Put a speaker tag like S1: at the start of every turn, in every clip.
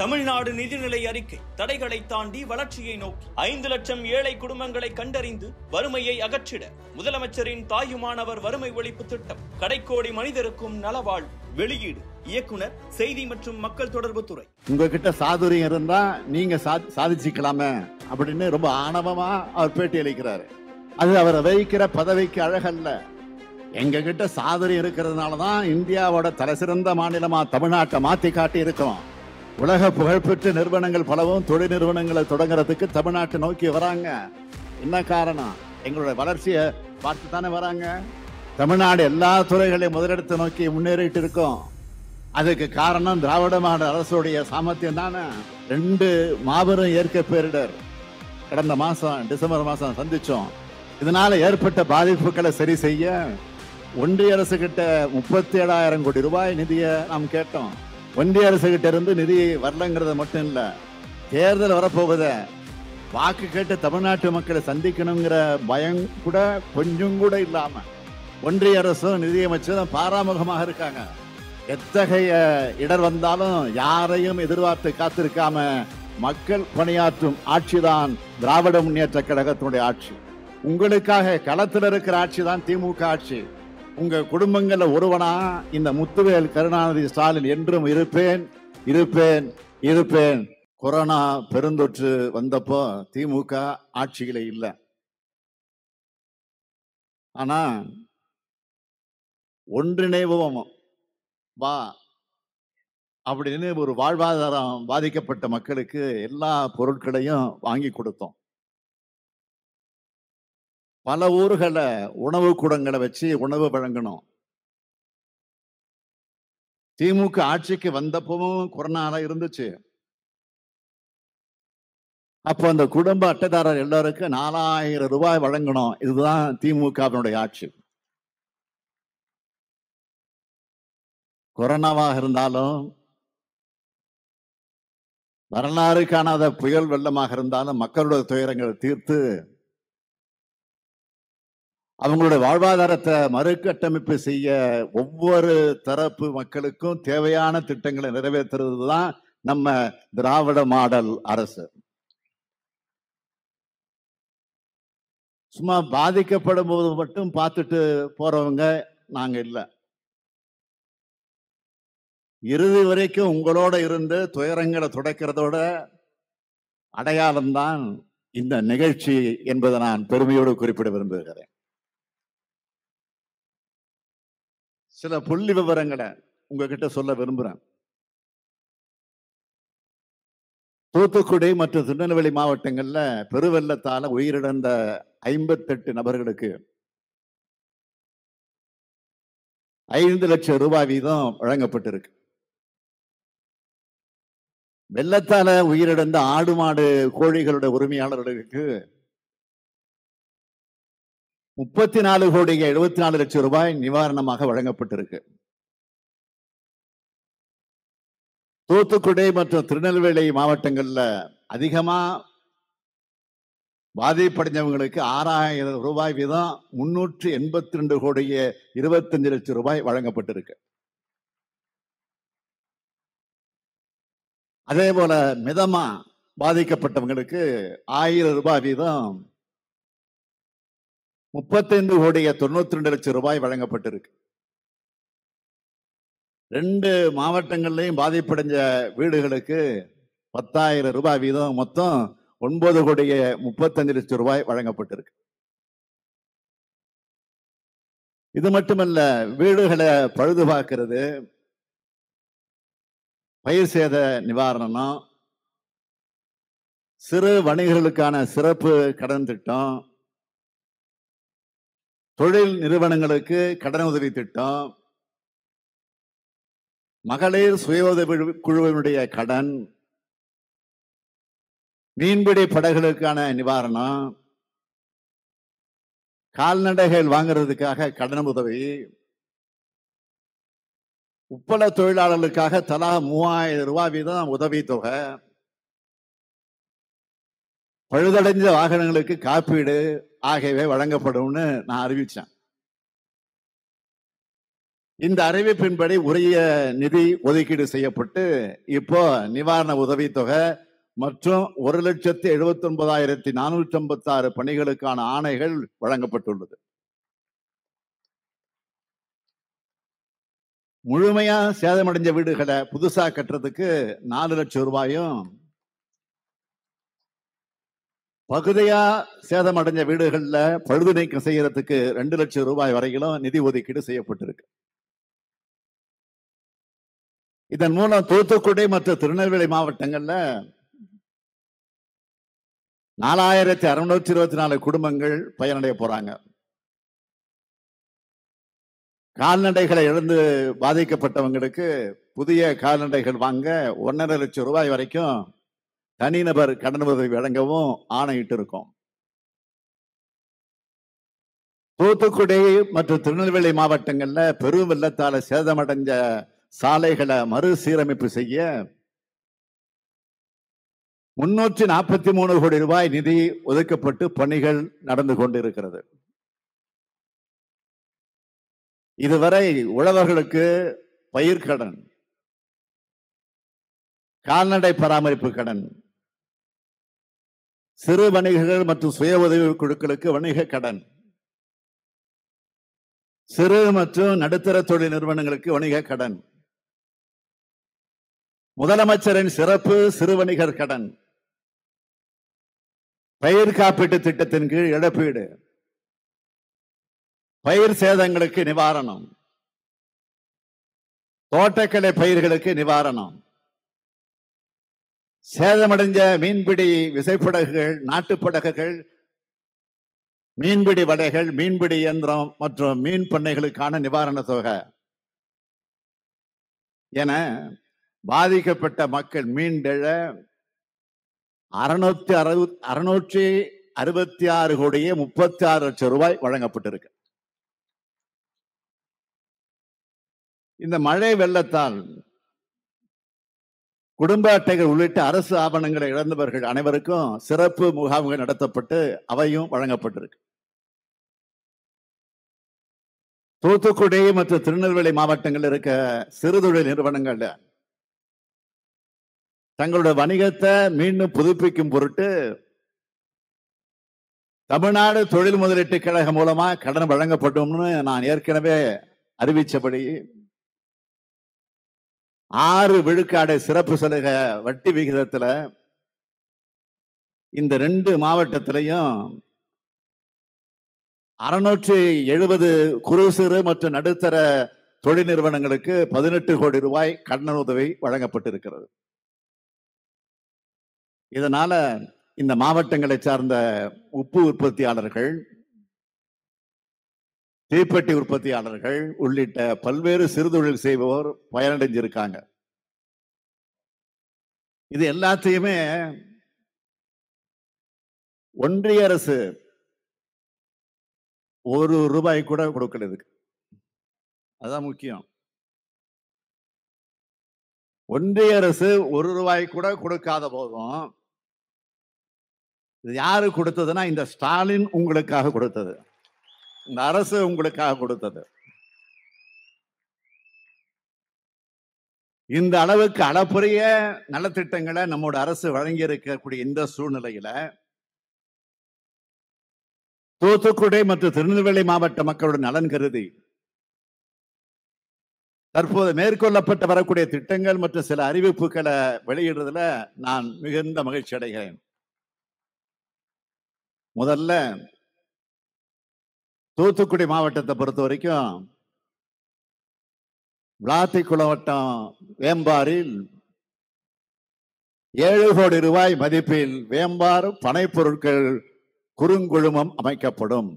S1: தமிழ்நாடு நிதிநிலை அறிக்கை தடைகளை தாண்டி வளர்ச்சியை நோக்கி ஐந்து லட்சம் ஏழை குடும்பங்களை கண்டறிந்து வறுமையை அகற்றிட முதலமைச்சரின் தாயுமானவர் வறுமை ஒழிப்பு திட்டம் கடைக்கோடி மனிதருக்கும் நலவாழ் வெளியீடு இயக்குனர் செய்தி மற்றும் மக்கள் தொடர்பு துறை உங்ககிட்ட சாதுரியம் இருந்தா நீங்க சாதிச்சுக்கலாமே அப்படின்னு ரொம்ப ஆணவமா அவர் பேட்டி அளிக்கிறார் அது அவர் வைக்கிற பதவிக்கு அழகல்ல எங்ககிட்ட சாதுரியம் இருக்கிறதுனால தான் இந்தியாவோட தலைசிறந்த மாநிலமா தமிழ்நாட்டை மாத்தி காட்டி இருக்கோம் உலக புகழ்பெற்ற நிறுவனங்கள் பலவும் தொழில் நிறுவனங்களை தொடங்குறதுக்கு தமிழ்நாட்டை நோக்கி வராங்க என்ன காரணம் எங்களுடைய வளர்ச்சியை பார்த்து தானே வராங்க தமிழ்நாடு எல்லா துறைகளையும் முதலெடுத்து நோக்கி முன்னேறிட்டு இருக்கோம் அதுக்கு காரணம் திராவிட மாநில அரசுடைய சாமர்த்தியம் தானே ரெண்டு மாபெரும் இயற்கை பேரிடர் கடந்த மாதம் டிசம்பர் மாதம் சந்தித்தோம் இதனால் ஏற்பட்ட பாதிப்புகளை சரி செய்ய ஒன்றிய அரசு கிட்ட முப்பத்தி ஏழாயிரம் கோடி ரூபாய் நிதியை நாம் கேட்டோம் ஒன்றிய கிட்ட இருந்து நிதி வரலங்கிறத மட்டும் இல்லை தேர்தல் வரப்போகுத வாக்கு கேட்டு தமிழ்நாட்டு மக்களை சந்திக்கணுங்கிற பயம் கூட கொஞ்சம் கூட இல்லாமல் ஒன்றிய அரசும் நிதியமைச்சரும் பாராமுகமாக இருக்காங்க எத்தகைய இடர் வந்தாலும் யாரையும் எதிர்பார்த்து காத்திருக்காம மக்கள் பணியாற்றும் ஆட்சிதான் திராவிட முன்னேற்ற கழகத்தினுடைய ஆட்சி உங்களுக்காக களத்தில் இருக்கிற ஆட்சி தான் திமுக ஆட்சி உங்க குடும்பங்கள்ல ஒருவனா இந்த முத்துவேல் கருணாநிதி ஸ்டாலின் என்றும் இருப்பேன் இருப்பேன் இருப்பேன் கொரோனா பெருந்தொற்று வந்தப்போ திமுக ஆட்சியில இல்லை ஆனா ஒன்றிணைவோம் வா அப்படின்னு ஒரு வாழ்வாதாரம் பாதிக்கப்பட்ட மக்களுக்கு எல்லா பொருட்களையும் வாங்கி கொடுத்தோம் பல ஊர்களை உணவு கூடங்களை வச்சு உணவு வழங்கணும் திமுக ஆட்சிக்கு வந்தப்பவும் கொரோனால இருந்துச்சு அப்போ அந்த குடும்ப அட்டைதாரர் எல்லாருக்கும் நாலாயிரம் ரூபாய் வழங்கணும் இதுதான் திமுகவினுடைய ஆட்சி கொரோனாவாக இருந்தாலும் வரலாறு காணாத புயல் வெள்ளமாக இருந்தாலும் மக்களுடைய துயரங்களை தீர்த்து அவங்களுடைய வாழ்வாதாரத்தை மறுகட்டமைப்பு செய்ய ஒவ்வொரு தரப்பு மக்களுக்கும் தேவையான திட்டங்களை நிறைவேற்றுறது தான் நம்ம திராவிட மாடல் அரசு சும்மா பாதிக்கப்படும் போது மட்டும் பார்த்துட்டு போறவங்க நாங்க இல்லை இறுதி வரைக்கும் உங்களோட இருந்து துயரங்களை துடைக்கிறதோட அடையாளம்தான் இந்த நிகழ்ச்சி என்பதை நான் பெருமையோடு குறிப்பிட விரும்புகிறேன் சில புள்ளி விவரங்களை உங்ககிட்ட சொல்ல விரும்புகிறேன் தூத்துக்குடி மற்றும் திருநெல்வேலி மாவட்டங்களில் பெருவெள்ளத்தால் உயிரிழந்த ஐம்பத்தெட்டு நபர்களுக்கு ஐந்து லட்சம் ரூபாய் வீதம் வழங்கப்பட்டிருக்கு வெள்ளத்தால உயிரிழந்த ஆடு மாடு கோழிகளுடைய உரிமையாளர்களுக்கு முப்பத்தி நாலு கோடிக்கு எழுபத்தி நாலு லட்சம் ரூபாய் நிவாரணமாக வழங்கப்பட்டிருக்கு தூத்துக்குடி மற்றும் திருநெல்வேலி மாவட்டங்களில் அதிகமா பாதிப்படைஞ்சவங்களுக்கு ஆறாயிரம் ரூபாய் வீதம் முன்னூற்றி எண்பத்தி ரெண்டு கோடிய இருபத்தஞ்சு லட்சம் ரூபாய் வழங்கப்பட்டிருக்கு அதே போல மிதமா பாதிக்கப்பட்டவங்களுக்கு ஆயிரம் ரூபாய் வீதம் முப்பத்தைந்து கோடிய தொண்ணூத்தி ரெண்டு லட்சம் ரூபாய் வழங்கப்பட்டிருக்கு ரெண்டு மாவட்டங்கள்லையும் பாதிப்படைஞ்ச வீடுகளுக்கு பத்தாயிரம் ரூபாய் வீதம் மொத்தம் ஒன்பது கோடிய முப்பத்தஞ்சு லட்சம் ரூபாய் வழங்கப்பட்டிருக்கு இது மட்டுமல்ல வீடுகளை பழுது பயிர் சேத நிவாரணம் சிறு வணிகர்களுக்கான சிறப்பு கடன் திட்டம் தொழில் நிறுவனங்களுக்கு கடன் உதவி திட்டம் மகளிர் சுய உதவி குழுவினுடைய கடன் மீன்பிடி படகுகளுக்கான நிவாரணம் கால்நடைகள் வாங்குறதுக்காக கடன் உதவி உப்பள தொழிலாளர்களுக்காக தலா மூவாயிரம் ரூபாய் வீதம் உதவித்தொகை பழுதடைந்த வாகனங்களுக்கு காப்பீடு ஆகியவை வழங்கப்படும்னு நான் அறிவிச்சேன் இந்த அறிவிப்பின்படி உரிய நிதி ஒதுக்கீடு செய்யப்பட்டு இப்போ நிவாரண உதவித்தொகை மற்றும் ஒரு லட்சத்தி எழுபத்தி ஒன்பதாயிரத்தி நானூற்றி ஐம்பத்தி ஆறு பணிகளுக்கான ஆணைகள் வழங்கப்பட்டுள்ளது முழுமையா சேதமடைஞ்ச வீடுகளை புதுசா கட்டுறதுக்கு நாலு லட்சம் ரூபாயும் பகுதியா சேதம் அடைஞ்ச வீடுகளில் பழுது நீக்கம் செய்யறதுக்கு ரெண்டு லட்சம் ரூபாய் வரையிலும் நிதி ஒதுக்கீடு செய்யப்பட்டிருக்கு இதன் மூலம் தூத்துக்குடி மற்றும் திருநெல்வேலி மாவட்டங்கள்ல நாலாயிரத்தி அறுநூற்றி இருபத்தி நாலு குடும்பங்கள் பயனடைய போறாங்க கால்நடைகளை இழந்து பாதிக்கப்பட்டவங்களுக்கு புதிய கால்நடைகள் வாங்க ஒன்னரை லட்சம் ரூபாய் வரைக்கும் தனிநபர் கடன் உதவி வழங்கவும் ஆணையிட்டு இருக்கோம் தூத்துக்குடி மற்றும் திருநெல்வேலி மாவட்டங்கள்ல பெரும் வெள்ளத்தால சேதமடைஞ்ச சாலைகளை மறுசீரமைப்பு செய்ய முன்னூற்றி நாற்பத்தி மூணு கோடி ரூபாய் நிதி ஒதுக்கப்பட்டு பணிகள் நடந்து கொண்டிருக்கிறது இதுவரை உழவர்களுக்கு பயிர்கடன் கால்நடை பராமரிப்பு கடன் சிறு வணிகர்கள் மற்றும் சுய உதவி குழுக்களுக்கு வணிக கடன் சிறு மற்றும் நடுத்தர தொழில் நிறுவனங்களுக்கு வணிக கடன் முதலமைச்சரின் சிறப்பு சிறு வணிகர் கடன் பயிர் காப்பீட்டு திட்டத்தின் கீழ் இழப்பீடு பயிர் சேதங்களுக்கு நிவாரணம் தோட்டக்கலை பயிர்களுக்கு நிவாரணம் சேதமடைஞ்ச மீன்பிடி விசைப்படகுகள் படகுகள் மீன்பிடி வலைகள் மீன்பிடி இயந்திரம் மற்றும் மீன் பண்ணைகளுக்கான நிவாரண தொகை என பாதிக்கப்பட்ட மக்கள் மீண்டெழ அறுநூத்தி அறுபது அறுநூற்றி அறுபத்தி ஆறு கோடியே முப்பத்தி ஆறு லட்சம் ரூபாய் வழங்கப்பட்டிருக்கு இந்த மழை வெள்ளத்தால் குடும்ப அட்டைகள் உள்ளிட்ட அரசு ஆவணங்களை இழந்தவர்கள் அனைவருக்கும் சிறப்பு முகாம்கள் நடத்தப்பட்டு அவையும் வழங்கப்பட்டிருக்கு தூத்துக்குடி மற்றும் திருநெல்வேலி மாவட்டங்களில் இருக்க சிறுதொழில் நிறுவனங்கள்ல தங்களோட வணிகத்தை மீண்டும் புதுப்பிக்கும் பொருட்டு தமிழ்நாடு தொழில் முதலீட்டு கழகம் மூலமா கடன் வழங்கப்படும் நான் ஏற்கனவே அறிவித்தபடி ஆறு விழுக்காடு சிறப்பு சலுகை வட்டி விகிதத்தில் இந்த ரெண்டு மாவட்டத்திலையும் அறுநூற்றி எழுபது குறு சிறு மற்றும் நடுத்தர தொழில் நிறுவனங்களுக்கு பதினெட்டு கோடி ரூபாய் கடன உதவி வழங்கப்பட்டிருக்கிறது இதனால இந்த மாவட்டங்களை சார்ந்த உப்பு உற்பத்தியாளர்கள் தீப்பெட்டி உற்பத்தியாளர்கள் உள்ளிட்ட பல்வேறு சிறுதொழில் செய்பவர் பயனடைஞ்சிருக்காங்க இது எல்லாத்தையுமே ஒன்றிய அரசு ஒரு ரூபாய் கூட கொடுக்கல அதான் முக்கியம் ஒன்றிய அரசு ஒரு ரூபாய் கூட கொடுக்காத போதும் இது யாரு கொடுத்ததுன்னா இந்த ஸ்டாலின் உங்களுக்காக கொடுத்தது இந்த அரசு உங்களுக்காக கொடுத்தது இந்த அளவுக்கு அளப்புரிய நலத்திட்டங்களை நம்மோட அரசு வழங்கி இருக்கக்கூடிய இந்த சூழ்நிலையில தூத்துக்குடி மற்றும் திருநெல்வேலி மாவட்ட மக்களோட நலன் கருதி தற்போது மேற்கொள்ளப்பட்டு வரக்கூடிய திட்டங்கள் மற்றும் சில அறிவிப்புகளை வெளியிடுறதுல நான் மிகுந்த மகிழ்ச்சி அடைகிறேன் முதல்ல தூத்துக்குடி மாவட்டத்தை பொறுத்த வரைக்கும் விளாத்தி குளவட்டம் வேம்பாரில் ஏழு கோடி ரூபாய் மதிப்பில் வேம்பார் பனை பொருட்கள் குறுங்குழுமம் அமைக்கப்படும்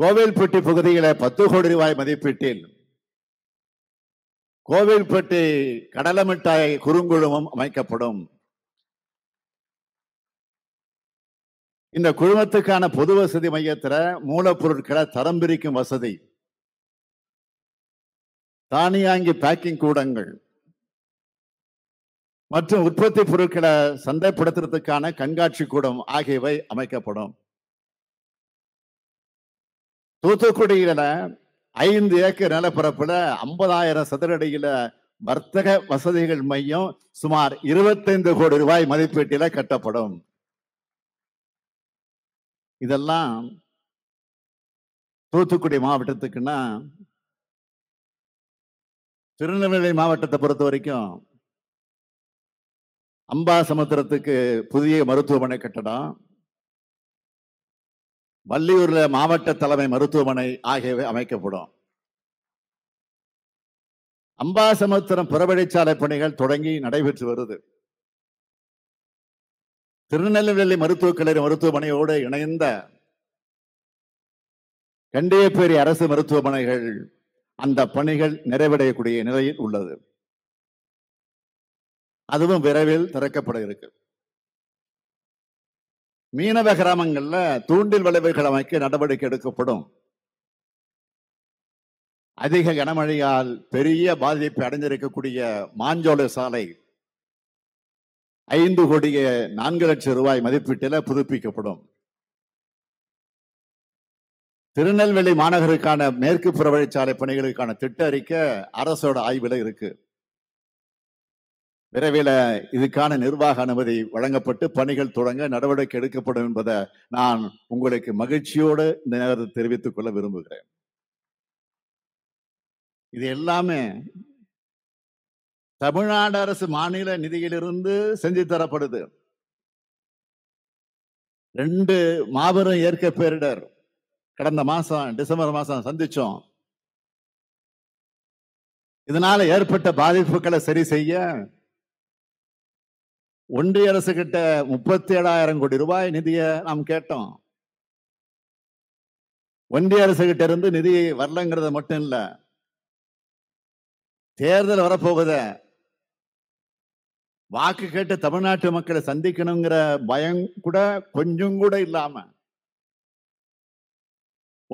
S1: கோவில்பட்டி பகுதியில் பத்து கோடி ரூபாய் மதிப்பீட்டில் கோவில்பட்டி கடலமிட்டாய் குறுங்குழுமம் அமைக்கப்படும் இந்த குழுமத்துக்கான பொது வசதி மையத்தில் மூலப்பொருட்களை தரம் பிரிக்கும் வசதி தானியாங்கி பேக்கிங் கூடங்கள் மற்றும் உற்பத்தி பொருட்களை சந்தைப்படுத்துறதுக்கான கண்காட்சி கூடம் ஆகியவை அமைக்கப்படும் தூத்துக்குடியில ஐந்து ஏக்கர் நிலப்பரப்புல ஐம்பதாயிரம் சதுரடியில வர்த்தக வசதிகள் மையம் சுமார் இருபத்தைந்து கோடி ரூபாய் மதிப்பீட்டில கட்டப்படும் இதெல்லாம் தூத்துக்குடி மாவட்டத்துக்குன்னா திருநெல்வேலி மாவட்டத்தை பொறுத்த வரைக்கும் அம்பா சமுத்திரத்துக்கு புதிய மருத்துவமனை கட்டடம் வள்ளியூர்ல மாவட்ட தலைமை மருத்துவமனை ஆகியவை அமைக்கப்படும் அம்பாசமுத்திரம் புறவழிச்சாலை பணிகள் தொடங்கி நடைபெற்று வருது திருநெல்வேலி மருத்துவக் கல்லூரி மருத்துவமனையோடு இணைந்த கண்டியப்பேரி அரசு மருத்துவமனைகள் அந்த பணிகள் நிறைவடையக்கூடிய நிலையில் உள்ளது அதுவும் விரைவில் திறக்கப்பட இருக்கு மீனவ கிராமங்கள்ல தூண்டில் விளைவுகள் அமைக்க நடவடிக்கை எடுக்கப்படும் அதிக கனமழையால் பெரிய பாதிப்பை அடைஞ்சிருக்கக்கூடிய மாஞ்சோலை சாலை ஐந்து கோடிய நான்கு லட்சம் ரூபாய் மதிப்பீட்டில் புதுப்பிக்கப்படும் திருநெல்வேலி மாநகருக்கான மேற்கு புறவழிச்சாலை பணிகளுக்கான திட்ட அறிக்கை அரசோட ஆய்வில் இருக்கு விரைவில் இதுக்கான நிர்வாக அனுமதி வழங்கப்பட்டு பணிகள் தொடங்க நடவடிக்கை எடுக்கப்படும் என்பதை நான் உங்களுக்கு மகிழ்ச்சியோடு இந்த நேரத்தில் தெரிவித்துக் கொள்ள விரும்புகிறேன் இது எல்லாமே தமிழ்நாடு அரசு மாநில நிதியிலிருந்து செஞ்சு தரப்படுது ரெண்டு மாபெரும் இயற்கை பேரிடர் கடந்த மாசம் டிசம்பர் மாசம் சந்திச்சோம் இதனால ஏற்பட்ட பாதிப்புகளை சரி செய்ய ஒன்றிய அரசு கிட்ட முப்பத்தி ஏழாயிரம் கோடி ரூபாய் நிதியை நாம் கேட்டோம் ஒன்றிய அரசு கிட்ட இருந்து நிதி வரலங்கிறது மட்டும் இல்லை தேர்தல் வரப்போகுத வாக்கு கேட்டு தமிழ்நாட்டு மக்களை சந்திக்கணுங்கிற பயம் கூட கொஞ்சம் கூட இல்லாம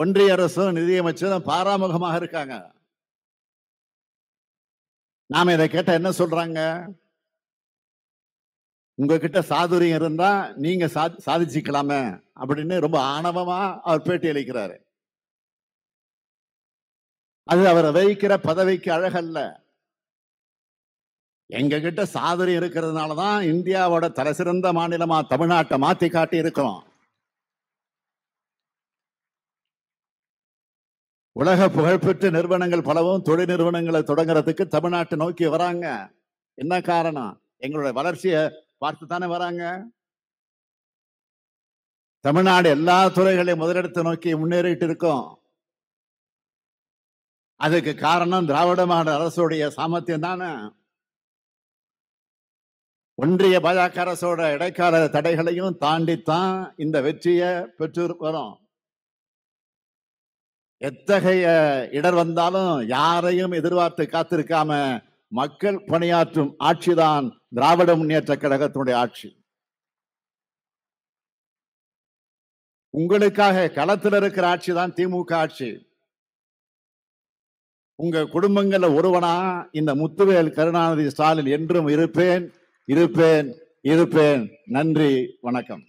S1: ஒன்றிய அரசும் நிதியமைச்சரும் பாராமுகமாக இருக்காங்க நாம இதை கேட்டா என்ன சொல்றாங்க உங்ககிட்ட சாதுரியம் இருந்தா நீங்க சாதிச்சுக்கலாமே அப்படின்னு ரொம்ப ஆணவமா அவர் பேட்டி அளிக்கிறாரு அது அவர் வகிக்கிற பதவிக்கு அழகல்ல எங்ககிட்ட சாதனை இருக்கிறதுனால தான் இந்தியாவோட தலைசிறந்த மாநிலமா தமிழ்நாட்டை மாற்றி காட்டி இருக்கிறோம் உலக புகழ்பெற்ற நிறுவனங்கள் பலவும் தொழில் நிறுவனங்களை தொடங்குறதுக்கு தமிழ்நாட்டை நோக்கி வராங்க என்ன காரணம் எங்களுடைய வளர்ச்சியை பார்த்து தானே வராங்க தமிழ்நாடு எல்லா துறைகளையும் முதலெடுத்து நோக்கி முன்னேறிட்டு இருக்கோம் அதுக்கு காரணம் திராவிட மாநில அரசுடைய சாமர்த்தியம் தானே ஒன்றிய பாஜக அரசோட இடைக்கால தடைகளையும் தாண்டித்தான் இந்த வெற்றியை வரும் எத்தகைய இடர் வந்தாலும் யாரையும் எதிர்பார்த்து காத்திருக்காம மக்கள் பணியாற்றும் ஆட்சிதான் திராவிட முன்னேற்ற கழகத்தினுடைய ஆட்சி உங்களுக்காக களத்தில் இருக்கிற ஆட்சி தான் திமுக ஆட்சி உங்க குடும்பங்கள்ல ஒருவனா இந்த முத்துவேல் கருணாநிதி ஸ்டாலின் என்றும் இருப்பேன் இருப்பேன் இருப்பேன் நன்றி வணக்கம்